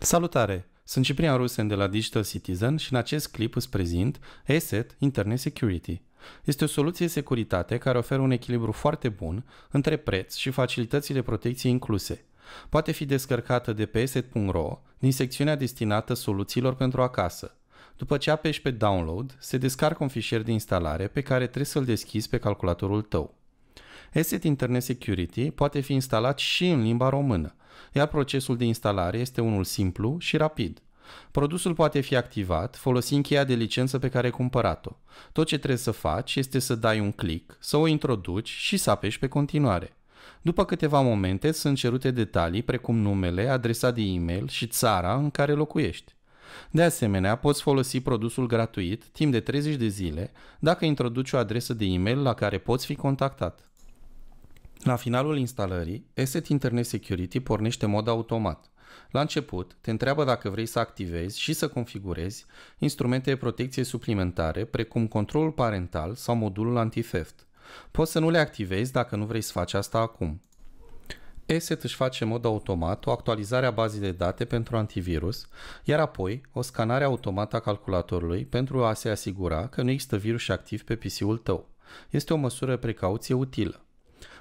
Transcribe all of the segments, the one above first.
Salutare! Sunt Ciprian Rusen de la Digital Citizen și în acest clip îți prezint ESET Internet Security. Este o soluție securitate care oferă un echilibru foarte bun între preț și facilitățile protecției incluse. Poate fi descărcată de pe eset.ro din secțiunea destinată soluțiilor pentru acasă. După ce apeși pe Download, se descarcă un fișier de instalare pe care trebuie să-l deschizi pe calculatorul tău. Asset Internet Security poate fi instalat și în limba română, iar procesul de instalare este unul simplu și rapid. Produsul poate fi activat folosind cheia de licență pe care ai cumpărat-o. Tot ce trebuie să faci este să dai un click, să o introduci și să apeși pe continuare. După câteva momente sunt cerute detalii precum numele, adresa de e-mail și țara în care locuiești. De asemenea, poți folosi produsul gratuit timp de 30 de zile dacă introduci o adresă de e-mail la care poți fi contactat. La finalul instalării, Asset Internet Security pornește în mod automat. La început, te întreabă dacă vrei să activezi și să configurezi instrumente de protecție suplimentare, precum controlul parental sau modulul antifeft. Poți să nu le activezi dacă nu vrei să faci asta acum. ESET își face în mod automat o actualizare a bazei de date pentru antivirus, iar apoi o scanare automată a calculatorului pentru a se asigura că nu există virus activ pe PC-ul tău. Este o măsură precauție utilă.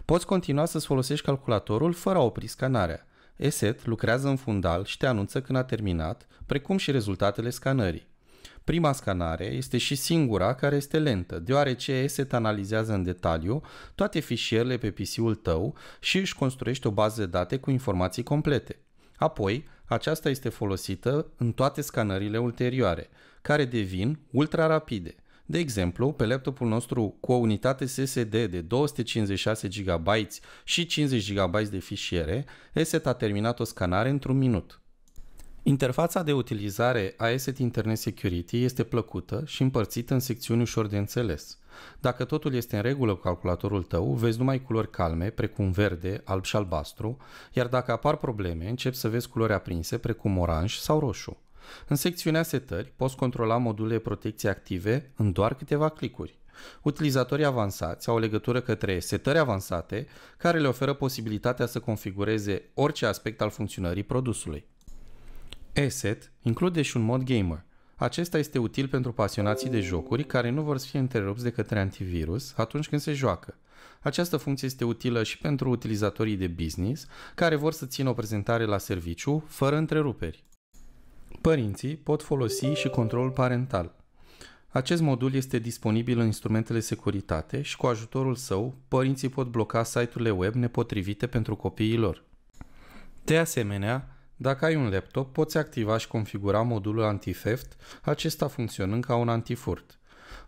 Poți continua să-ți folosești calculatorul fără a opri scanarea. ESET lucrează în fundal și te anunță când a terminat, precum și rezultatele scanării. Prima scanare este și singura care este lentă, deoarece ESET analizează în detaliu toate fișierele pe PC-ul tău și își construiește o bază de date cu informații complete. Apoi, aceasta este folosită în toate scanările ulterioare, care devin ultra rapide – de exemplu, pe laptopul nostru cu o unitate SSD de 256 GB și 50 GB de fișiere, ESET a terminat o scanare într-un minut. Interfața de utilizare a ESET Internet Security este plăcută și împărțită în secțiuni ușor de înțeles. Dacă totul este în regulă cu calculatorul tău, vezi numai culori calme, precum verde, alb și albastru, iar dacă apar probleme, începi să vezi culori aprinse, precum oranj sau roșu. În secțiunea setări poți controla modulele protecție active în doar câteva clicuri. Utilizatorii avansați au o legătură către setări avansate care le oferă posibilitatea să configureze orice aspect al funcționării produsului. ESET include și un mod gamer. Acesta este util pentru pasionații de jocuri care nu vor fi întrerupți de către antivirus atunci când se joacă. Această funcție este utilă și pentru utilizatorii de business care vor să țină o prezentare la serviciu fără întreruperi. Părinții pot folosi și controlul parental. Acest modul este disponibil în instrumentele securitate și cu ajutorul său, părinții pot bloca site-urile web nepotrivite pentru copiii lor. De asemenea, dacă ai un laptop, poți activa și configura modulul anti-theft, acesta funcționând ca un antifurt.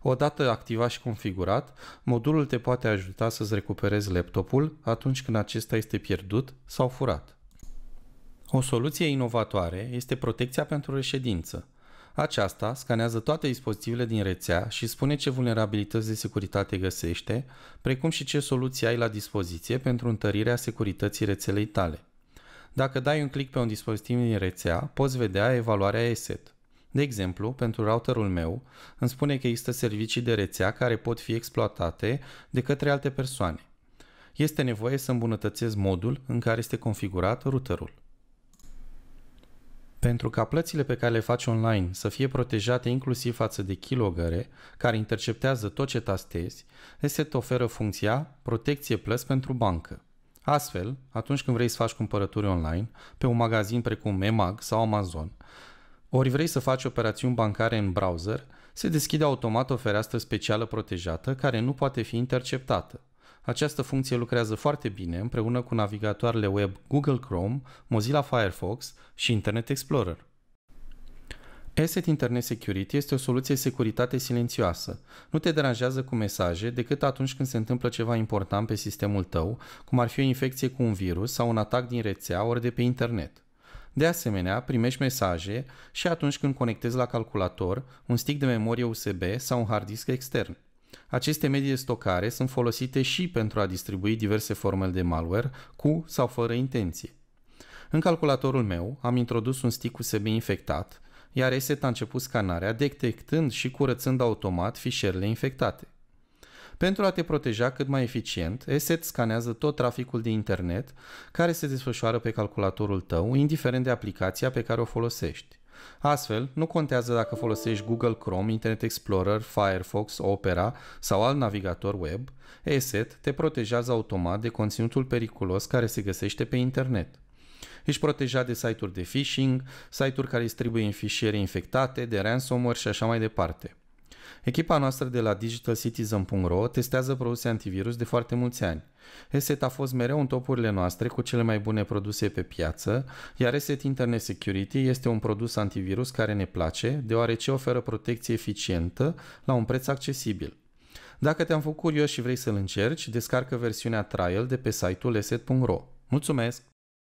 Odată activat și configurat, modulul te poate ajuta să-ți recuperezi laptopul atunci când acesta este pierdut sau furat. O soluție inovatoare este protecția pentru reședință. Aceasta scanează toate dispozitivele din rețea și spune ce vulnerabilități de securitate găsește, precum și ce soluții ai la dispoziție pentru întărirea securității rețelei tale. Dacă dai un click pe un dispozitiv din rețea, poți vedea evaluarea ESET. De exemplu, pentru routerul meu, îmi spune că există servicii de rețea care pot fi exploatate de către alte persoane. Este nevoie să îmbunătățesc modul în care este configurat routerul. Pentru ca plățile pe care le faci online să fie protejate inclusiv față de kilogare, care interceptează tot ce tastezi, te oferă funcția Protecție Plus pentru bancă. Astfel, atunci când vrei să faci cumpărături online, pe un magazin precum EMAG sau Amazon, ori vrei să faci operațiuni bancare în browser, se deschide automat o fereastră specială protejată care nu poate fi interceptată. Această funcție lucrează foarte bine împreună cu navigatoarele web Google Chrome, Mozilla Firefox și Internet Explorer. Asset Internet Security este o soluție securitate silențioasă. Nu te deranjează cu mesaje decât atunci când se întâmplă ceva important pe sistemul tău, cum ar fi o infecție cu un virus sau un atac din rețea ori de pe internet. De asemenea, primești mesaje și atunci când conectezi la calculator un stick de memorie USB sau un hard disk extern. Aceste medii de stocare sunt folosite și pentru a distribui diverse forme de malware cu sau fără intenție. În calculatorul meu am introdus un stick USB infectat, iar ESET a început scanarea detectând și curățând automat fișierele infectate. Pentru a te proteja cât mai eficient, ESET scanează tot traficul de internet care se desfășoară pe calculatorul tău, indiferent de aplicația pe care o folosești. Astfel, nu contează dacă folosești Google Chrome, Internet Explorer, Firefox, Opera sau alt navigator web, ESET te protejează automat de conținutul periculos care se găsește pe internet. Ești protejat de site-uri de phishing, site-uri care distribuie în fișiere infectate, de ransomware și așa mai departe. Echipa noastră de la digitalcitizen.ro testează produse antivirus de foarte mulți ani. ESET a fost mereu în topurile noastre cu cele mai bune produse pe piață, iar ESET Internet Security este un produs antivirus care ne place, deoarece oferă protecție eficientă la un preț accesibil. Dacă te-am făcut curios și vrei să-l încerci, descarcă versiunea trial de pe site-ul eset.ro. Mulțumesc!